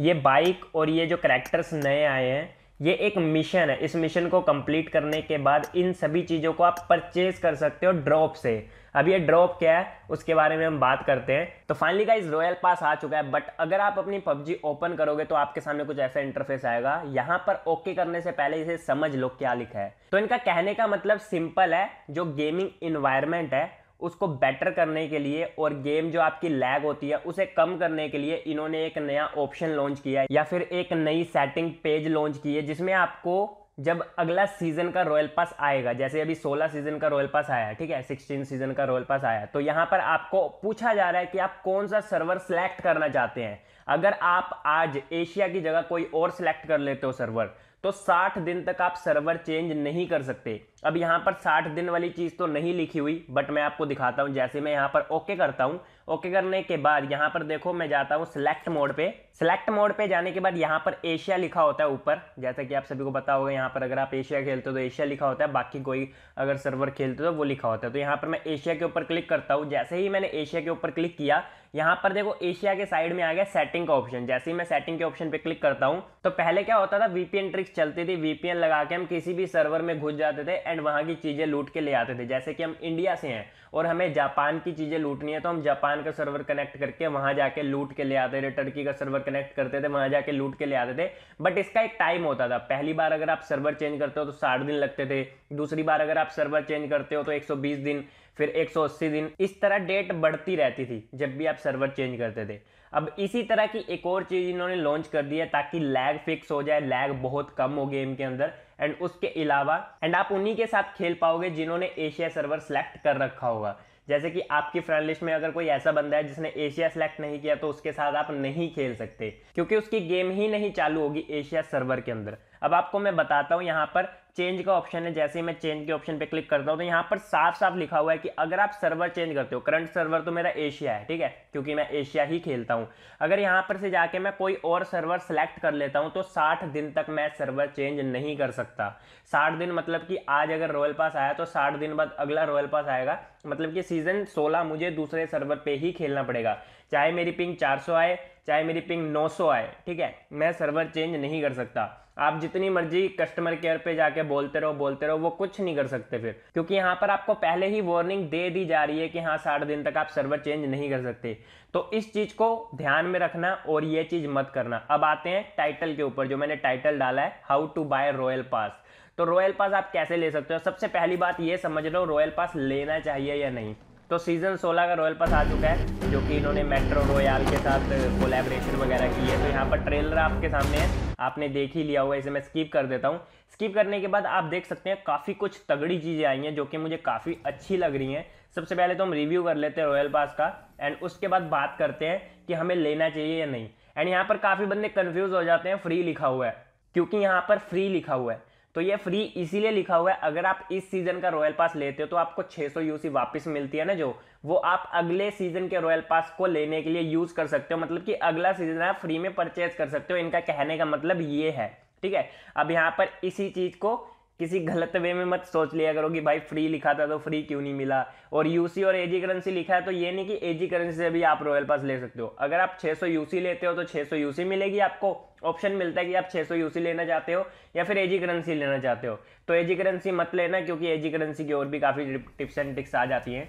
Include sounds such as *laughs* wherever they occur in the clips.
ये बाइक और ये जो करेक्टर्स नए आए हैं ये एक मिशन है इस मिशन को कंप्लीट करने के बाद इन सभी चीज़ों को आप परचेज कर सकते हो ड्रॉप से अब ये ड्रॉप क्या है उसके बारे में हम बात करते हैं तो फाइनली का रॉयल पास आ चुका है बट अगर आप अपनी पबजी ओपन करोगे तो आपके सामने कुछ ऐसा इंटरफेस आएगा यहाँ पर ओके करने से पहले इसे समझ लो क्या लिखा है तो इनका कहने का मतलब सिंपल है जो गेमिंग इन्वायरमेंट है उसको बेटर करने के लिए और गेम जो आपकी लैग होती है उसे कम करने के लिए इन्होंने एक नया ऑप्शन लॉन्च किया है या फिर एक नई सेटिंग पेज लॉन्च की है जिसमें आपको जब अगला सीजन का रॉयल पास आएगा जैसे अभी 16 सीजन का रॉयल पास आया ठीक है 16 सीजन का रॉयल पास आया तो यहाँ पर आपको पूछा जा रहा है कि आप कौन सा सर्वर सेलेक्ट करना चाहते हैं अगर आप आज एशिया की जगह कोई और सिलेक्ट कर लेते हो सर्वर तो 60 दिन तक आप सर्वर चेंज नहीं कर सकते अब यहाँ पर साठ दिन वाली चीज़ तो नहीं लिखी हुई बट मैं आपको दिखाता हूँ जैसे मैं यहाँ पर ओके करता हूँ ओके करने के बाद यहाँ पर देखो मैं जाता हूँ सिलेक्ट मोड पे सिलेक्ट मोड पे जाने के बाद यहाँ पर एशिया लिखा होता है ऊपर जैसा कि आप सभी को पता होगा यहाँ पर अगर आप एशिया खेलते हो तो एशिया लिखा होता है बाकी कोई अगर सर्वर खेलते हो तो वो लिखा होता है तो यहाँ पर मैं एशिया के ऊपर क्लिक करता हूँ जैसे ही मैंने एशिया के ऊपर क्लिक किया यहाँ पर देखो एशिया के साइड में आ गया सेटिंग का ऑप्शन जैसे ही मैं सेटिंग के ऑप्शन पे क्लिक करता हूँ तो पहले क्या होता था वीपीएन ट्रिक्स चलती थी वीपीएन लगा के हम किसी भी सर्वर में घुस जाते थे एंड वहाँ की चीज़ें लूट के ले आते थे जैसे कि हम इंडिया से हैं और हमें जापान की चीज़ें लूटनी है तो हम जापान का सर्वर कनेक्ट करके वहाँ जाके लूट के ले आते थे टर्की का सर्वर कनेक्ट करते थे वहाँ जाके लूट के ले आते थे बट इसका एक टाइम होता था पहली बार अगर आप सर्वर चेंज करते हो तो साठ दिन लगते थे दूसरी बार अगर आप सर्वर चेंज करते हो तो एक दिन फिर 180 दिन इस तरह डेट बढ़ती रहती थी जब भी आप सर्वर चेंज करते थे अब इसी तरह की एक और चीज़ इन्होंने लॉन्च कर दी है ताकि लैग फिक्स हो जाए लैग बहुत कम हो गेम के अंदर एंड उसके अलावा एंड आप उन्हीं के साथ खेल पाओगे जिन्होंने एशिया सर्वर सेलेक्ट कर रखा होगा जैसे कि आपकी फ्रेंड लिस्ट में अगर कोई ऐसा बंदा है जिसने एशिया सेलेक्ट नहीं किया तो उसके साथ आप नहीं खेल सकते क्योंकि उसकी गेम ही नहीं चालू होगी एशिया सर्वर के अंदर अब आपको मैं बताता हूँ यहाँ पर चेंज का ऑप्शन है जैसे ही मैं चेंज के ऑप्शन पे क्लिक करता हूँ तो यहाँ पर साफ साफ लिखा हुआ है कि अगर आप सर्वर चेंज करते हो करंट सर्वर तो मेरा एशिया है ठीक है क्योंकि मैं एशिया ही खेलता हूँ अगर यहाँ पर से जाके मैं कोई और सर्वर सेलेक्ट कर लेता हूँ तो साठ दिन तक मैं सर्वर चेंज नहीं कर सकता साठ दिन मतलब कि आज अगर रॉयल पास आया तो साठ दिन बाद अगला रॉयल पास आएगा मतलब कि सीज़न सोलह मुझे दूसरे सर्वर पर ही खेलना पड़ेगा चाहे मेरी पिंग चार आए चाहे मेरी पिंग नौ आए ठीक है मैं सर्वर चेंज नहीं कर सकता आप जितनी मर्जी कस्टमर केयर पे जाके बोलते रहो बोलते रहो वो कुछ नहीं कर सकते फिर क्योंकि यहाँ पर आपको पहले ही वार्निंग दे दी जा रही है कि हाँ साठ दिन तक आप सर्वर चेंज नहीं कर सकते तो इस चीज़ को ध्यान में रखना और ये चीज़ मत करना अब आते हैं टाइटल के ऊपर जो मैंने टाइटल डाला है how to buy royal pass तो रॉयल पास आप कैसे ले सकते हो सबसे पहली बात ये समझ लो रॉयल पास लेना चाहिए या नहीं तो सीज़न 16 का रॉयल पास आ चुका है जो कि इन्होंने मेट्रो रॉयल के साथ कोलेब्रेशन वगैरह की है तो यहाँ पर ट्रेलर आपके सामने है आपने देख ही लिया होगा इसे मैं स्किप कर देता हूँ स्किप करने के बाद आप देख सकते हैं काफ़ी कुछ तगड़ी चीज़ें आई हैं जो कि मुझे काफ़ी अच्छी लग रही हैं सबसे पहले तो हम रिव्यू कर लेते हैं रॉयल पास का एंड उसके बाद बात करते हैं कि हमें लेना चाहिए या नहीं एंड यहाँ पर काफ़ी बंदे कन्फ्यूज़ हो जाते हैं फ्री लिखा हुआ है क्योंकि यहाँ पर फ्री लिखा हुआ है तो ये फ्री इसीलिए लिखा हुआ है अगर आप इस सीजन का रॉयल पास लेते हो तो आपको 600 यूसी वापिस मिलती है ना जो वो आप अगले सीजन के रॉयल पास को लेने के लिए यूज कर सकते हो मतलब कि अगला सीजन आप फ्री में परचेज कर सकते हो इनका कहने का मतलब ये है ठीक है अब यहाँ पर इसी चीज को किसी गलत वे में मत सोच लिया करो कि भाई फ्री लिखा था तो फ्री क्यों नहीं मिला और यूसी और एजी करेंसी लिखा है तो ये नहीं कि एजी करेंसी से भी आप रॉयल पास ले सकते हो अगर आप 600 यूसी लेते हो तो 600 यूसी मिलेगी आपको ऑप्शन मिलता है कि आप 600 यूसी लेना चाहते हो या फिर एजी करेंसी लेना चाहते हो तो एजी करेंसी मत लेना क्योंकि एजी करेंसी की और भी काफ़ी टिप्स एंड टिक्स आ जाती हैं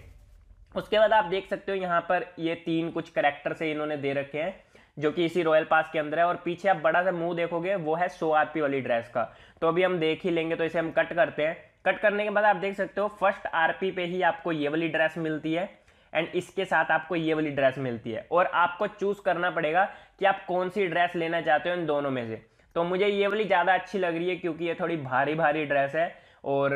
उसके बाद आप देख सकते हो यहाँ पर ये तीन कुछ करेक्टर से इन्होंने दे रखे हैं जो कि इसी रॉयल पास के अंदर है और पीछे आप बड़ा सा मुंह देखोगे वो है सो पी वाली ड्रेस का तो अभी हम देख ही लेंगे तो इसे हम कट करते हैं कट करने के बाद आप देख सकते हो फर्स्ट आरपी पे ही आपको ये वाली ड्रेस मिलती है एंड इसके साथ आपको ये वाली ड्रेस मिलती है और आपको चूज करना पड़ेगा कि आप कौन सी ड्रेस लेना चाहते हो इन दोनों में से तो मुझे ये वाली ज़्यादा अच्छी लग रही है क्योंकि ये थोड़ी भारी भारी ड्रेस है और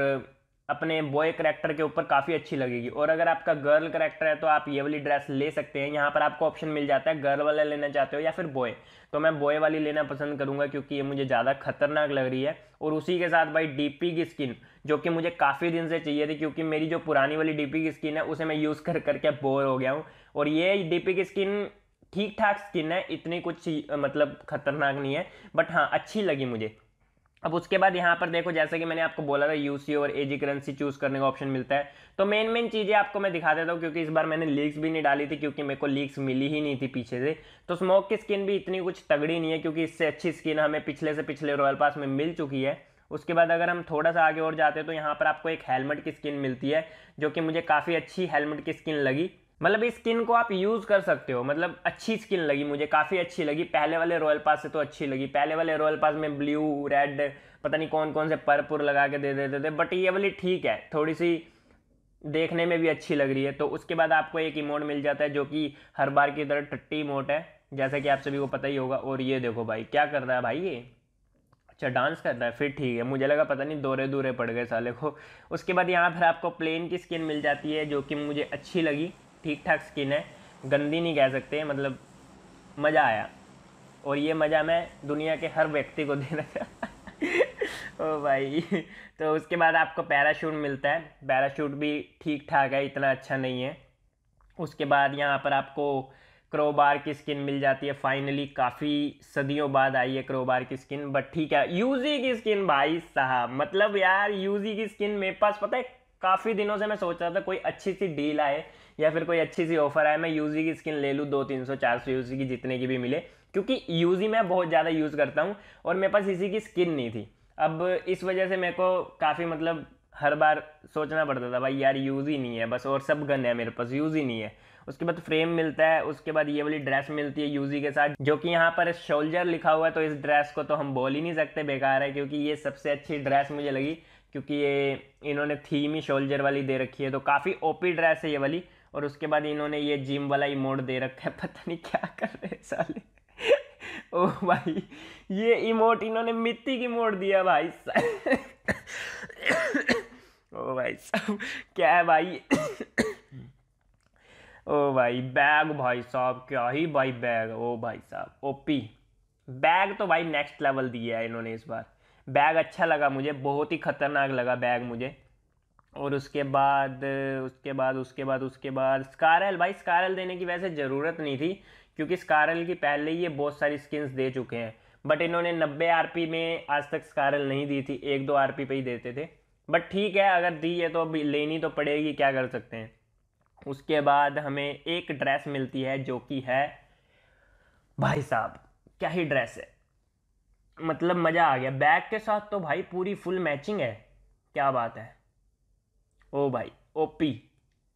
अपने बॉय करेक्टर के ऊपर काफ़ी अच्छी लगेगी और अगर आपका गर्ल करेक्टर है तो आप ये वाली ड्रेस ले सकते हैं यहाँ पर आपको ऑप्शन मिल जाता है गर्ल वाला लेना चाहते हो या फिर बॉय तो मैं बॉय वाली लेना पसंद करूँगा क्योंकि ये मुझे ज़्यादा खतरनाक लग रही है और उसी के साथ भाई डीपी की स्किन जो कि मुझे काफ़ी दिन से चाहिए थी क्योंकि मेरी जो पुरानी वाली डीपी की स्किन है उसे मैं यूज़ कर करके बोर हो गया हूँ और ये डीपी की स्किन ठीक ठाक स्किन है इतनी कुछ मतलब खतरनाक नहीं है बट हाँ अच्छी लगी मुझे अब उसके बाद यहाँ पर देखो जैसे कि मैंने आपको बोला था यूसी और एजी करेंसी चूज करने का ऑप्शन मिलता है तो मेन मेन चीज़ें आपको मैं दिखा देता हूँ क्योंकि इस बार मैंने लीक्स भी नहीं डाली थी क्योंकि मेरे को लीक्स मिली ही नहीं थी पीछे से तो स्मोक की स्किन भी इतनी कुछ तगड़ी नहीं है क्योंकि इससे अच्छी स्किन हमें पिछले से पिछले रॉयल पास में मिल चुकी है उसके बाद अगर हम थोड़ा सा आगे और जाते हैं तो यहाँ पर आपको एक हेलमेट की स्किन मिलती है जो कि मुझे काफ़ी अच्छी हेलमेट की स्किन लगी मतलब इस स्किन को आप यूज़ कर सकते हो मतलब अच्छी स्किन लगी मुझे काफ़ी अच्छी लगी पहले वाले रॉयल पास से तो अच्छी लगी पहले वाले रॉयल पास में ब्लू रेड पता नहीं कौन कौन से पर्पुर लगा के दे देते थे बट ये वाली ठीक है थोड़ी सी देखने में भी अच्छी लग रही है तो उसके बाद आपको एक इमोट मिल जाता है जो कि हर बार की तरह टट्टी इमोट है जैसा कि आप सभी को पता ही होगा और ये देखो भाई क्या कर रहा है भाई ये अच्छा डांस कर रहा है फिर ठीक है मुझे लगा पता नहीं दोरे दूरे पड़ गए साले को उसके बाद यहाँ पर आपको प्लेन की स्किन मिल जाती है जो कि मुझे अच्छी लगी ठीक ठाक स्किन है गंदी नहीं कह सकते मतलब मज़ा आया और ये मज़ा मैं दुनिया के हर व्यक्ति को देना था *laughs* ओ भाई तो उसके बाद आपको पैराशूट मिलता है पैराशूट भी ठीक ठाक है इतना अच्छा नहीं है उसके बाद यहाँ पर आपको क्रोबार की स्किन मिल जाती है फाइनली काफ़ी सदियों बाद आई है क्रोबार की स्किन बट ठीक है यूजी की स्किन भाई साहब मतलब यार यूजी की स्किन मेरे पास पता है काफ़ी दिनों से मैं सोच रहा था कोई अच्छी सी डील आए या फिर कोई अच्छी सी ऑफर आए मैं यूजी की स्किन ले लूँ दो तीन सौ चार सौ यूजी की जितने की भी मिले क्योंकि यूजी मैं बहुत ज़्यादा यूज़ करता हूँ और मेरे पास इसी की स्किन नहीं थी अब इस वजह से मेरे को काफ़ी मतलब हर बार सोचना पड़ता था भाई यार यूज़ ही नहीं है बस और सब गन है मेरे पास यूज़ ही नहीं है उसके बाद फ्रेम मिलता है उसके बाद ये वाली ड्रेस मिलती है यूजी के साथ जो कि यहाँ पर शोल्जर लिखा हुआ है तो इस ड्रेस को तो हम बोल ही नहीं सकते बेकार है क्योंकि ये सबसे अच्छी ड्रेस मुझे लगी क्योंकि ये इन्होंने थीम ही शोल्जर वाली दे रखी है तो काफ़ी ओपी ड्रेस है ये वाली और उसके बाद इन्होंने ये जिम वाला इमोट दे रखा है *laughs* पता नहीं क्या कर रहे हैं साले *laughs* ओ भाई ये इमोट इन्होंने मिट्टी की मोड़ दिया भाई *coughs* ओ भाई साहब क्या है भाई *coughs* ओ भाई बैग भाई साहब क्या ही भाई बैग ओ भाई साहब ओपी बैग तो भाई नेक्स्ट लेवल दिया है इन्होंने इस बार बैग अच्छा लगा मुझे बहुत ही ख़तरनाक लगा बैग मुझे और उसके बाद उसके बाद उसके बाद उसके बाद स्कारल भाई स्कारल देने की वैसे ज़रूरत नहीं थी क्योंकि स्कारल की पहले ही ये बहुत सारी स्किन्स दे चुके हैं बट इन्होंने नब्बे आर में आज तक स्कारल नहीं दी थी एक दो आर पे ही देते थे बट ठीक है अगर दी है तो अभी लेनी तो पड़ेगी क्या कर सकते हैं उसके बाद हमें एक ड्रेस मिलती है जो कि है भाई साहब क्या ही ड्रेस है मतलब मज़ा आ गया बैग के साथ तो भाई पूरी फुल मैचिंग है क्या बात है ओ भाई ओपी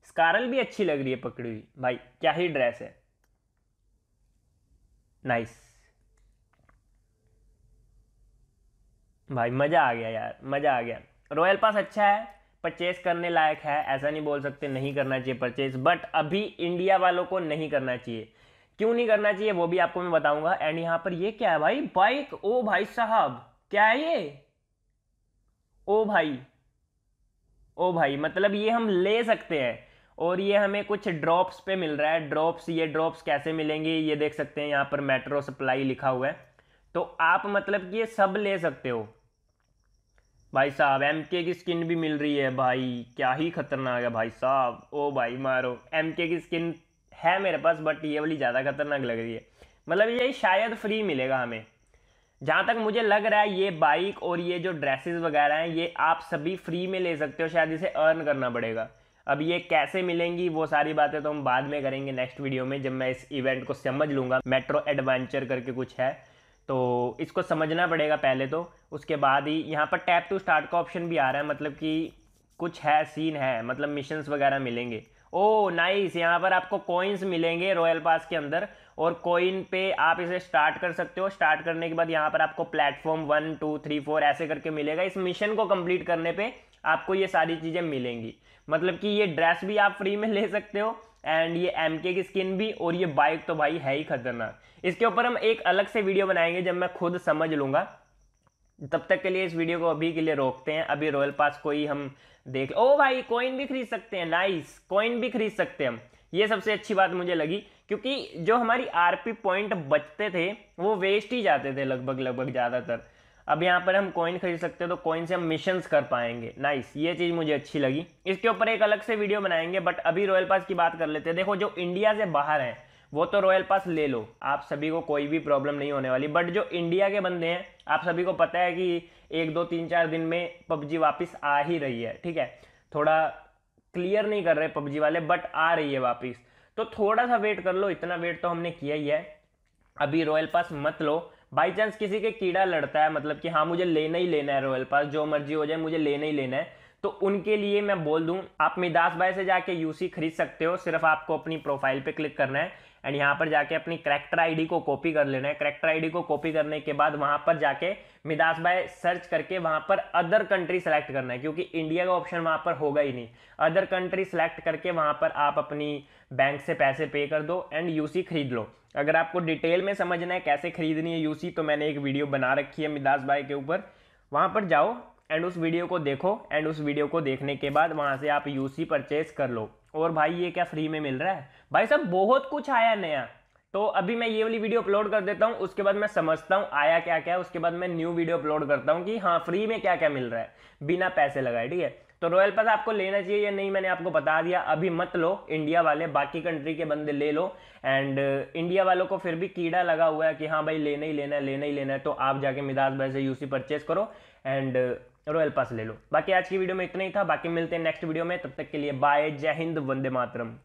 स्कारल भी अच्छी लग रही है पकड़ी हुई भाई क्या ही ड्रेस है नाइस भाई मज़ा आ गया यार मज़ा आ गया रॉयल पास अच्छा है परचेस करने लायक है ऐसा नहीं बोल सकते नहीं करना चाहिए परचेस बट अभी इंडिया वालों को नहीं करना चाहिए क्यों नहीं करना चाहिए वो भी आपको मैं बताऊंगा एंड यहाँ पर ये क्या है भाई बाइक ओ भाई साहब क्या है ये ओ भाई ओ भाई मतलब ये हम ले सकते हैं और ये हमें कुछ ड्रॉप्स पे मिल रहा है ड्रॉप्स ये ड्रॉप्स कैसे मिलेंगे ये देख सकते हैं यहाँ पर मेट्रो सप्लाई लिखा हुआ है तो आप मतलब कि ये सब ले सकते हो भाई साहब एम के की स्किन भी मिल रही है भाई क्या ही खतरनाक है भाई साहब ओ भाई मारो एम के की स्किन है मेरे पास बट ये वाली ज़्यादा खतरनाक लग रही है मतलब ये शायद फ्री मिलेगा हमें जहाँ तक मुझे लग रहा है ये बाइक और ये जो ड्रेसेस वगैरह हैं ये आप सभी फ्री में ले सकते हो शायद इसे अर्न करना पड़ेगा अब ये कैसे मिलेंगी वो सारी बातें तो हम बाद में करेंगे नेक्स्ट वीडियो में जब मैं इस इवेंट को समझ लूँगा मेट्रो एडवेंचर करके कुछ है तो इसको समझना पड़ेगा पहले तो उसके बाद ही यहाँ पर टैप टू स्टार्ट का ऑप्शन भी आ रहा है मतलब कि कुछ है सीन है मतलब मिशंस वगैरह मिलेंगे ओ नाइस यहाँ पर आपको कॉइन्स मिलेंगे रॉयल पास के अंदर और कॉइन पे आप इसे स्टार्ट कर सकते हो स्टार्ट करने के बाद यहाँ पर आपको platform one two three four ऐसे करके मिलेगा इस मिशन को कंप्लीट करने पे आपको ये सारी चीज़ें मिलेंगी मतलब कि ये ड्रेस भी आप फ्री में ले सकते हो एंड ये एम के की स्किन भी और ये बाइक तो भाई है ही खतरनाक इसके ऊपर हम एक अलग से वीडियो बनाएंगे जब मैं खुद समझ लूँगा तब तक के लिए इस वीडियो को अभी के लिए रोकते हैं अभी रॉयल पास कोई हम देख ओ भाई कॉइन भी खरीद सकते हैं नाइस कॉइन भी खरीद सकते हैं हम ये सबसे अच्छी बात मुझे लगी क्योंकि जो हमारी आरपी पॉइंट बचते थे वो वेस्ट ही जाते थे लगभग लगभग ज़्यादातर अब यहाँ पर हम कॉइन खरीद सकते हैं तो कॉइन से हम मिशंस कर पाएंगे नाइस ये चीज़ मुझे अच्छी लगी इसके ऊपर एक अलग से वीडियो बनाएंगे बट अभी रॉयल पास की बात कर लेते हैं देखो जो इंडिया से बाहर हैं वो तो रॉयल पास ले लो आप सभी को कोई भी प्रॉब्लम नहीं होने वाली बट जो इंडिया के बंदे हैं आप सभी को पता है कि एक दो तीन चार दिन में पबजी वापस आ ही रही है ठीक है थोड़ा क्लियर नहीं कर रहे पबजी वाले बट आ रही है वापस तो थोड़ा सा वेट कर लो इतना वेट तो हमने किया ही है अभी रॉयल पास मत लो बाई चांस किसी के कीड़ा लड़ता है मतलब कि हाँ मुझे लेना ही लेना है रॉयल पास जो मर्जी हो जाए मुझे लेना ही लेना है तो उनके लिए मैं बोल दूं आप मिदास भाई से जाके यूसी खरीद सकते हो सिर्फ आपको अपनी प्रोफाइल पे क्लिक करना है एंड यहाँ पर जाके अपनी करेक्टर आईडी को कॉपी कर लेना है करेक्टर आईडी को कॉपी करने के बाद वहाँ पर जाके मिदास भाई सर्च करके वहाँ पर अदर कंट्री सेलेक्ट करना है क्योंकि इंडिया का ऑप्शन वहाँ पर होगा ही नहीं अदर कंट्री सेलेक्ट करके वहाँ पर आप अपनी बैंक से पैसे पे कर दो एंड यूसी खरीद लो अगर आपको डिटेल में समझना है कैसे खरीदनी है यूसी तो मैंने एक वीडियो बना रखी है मिदास भाई के ऊपर वहाँ पर जाओ एंड उस वीडियो को देखो एंड उस वीडियो को देखने के बाद वहाँ से आप यूसी परचेज कर लो और भाई ये क्या फ्री में मिल रहा है भाई साहब बहुत कुछ आया नया तो अभी मैं ये वाली वीडियो अपलोड कर देता हूँ उसके बाद मैं समझता हूँ आया क्या क्या है उसके बाद मैं न्यू वीडियो अपलोड करता हूँ कि हाँ फ्री में क्या क्या मिल रहा है बिना पैसे लगाए ठीक है तो रॉयल पास आपको लेना चाहिए या नहीं मैंने आपको बता दिया अभी मत लो इंडिया वाले बाकी कंट्री के बंदे ले लो एंड इंडिया वालों को फिर भी कीड़ा लगा हुआ है कि हाँ भाई लेना ही लेना है लेना ही लेना है तो आप जाके मिदास भाई से यूसी परचेज करो एंड रॉयल पास ले लो बाकी आज की वीडियो में इतना ही था बाकी मिलते हैं नेक्स्ट वीडियो में तब तक के लिए बाय जय हिंद वंदे मातरम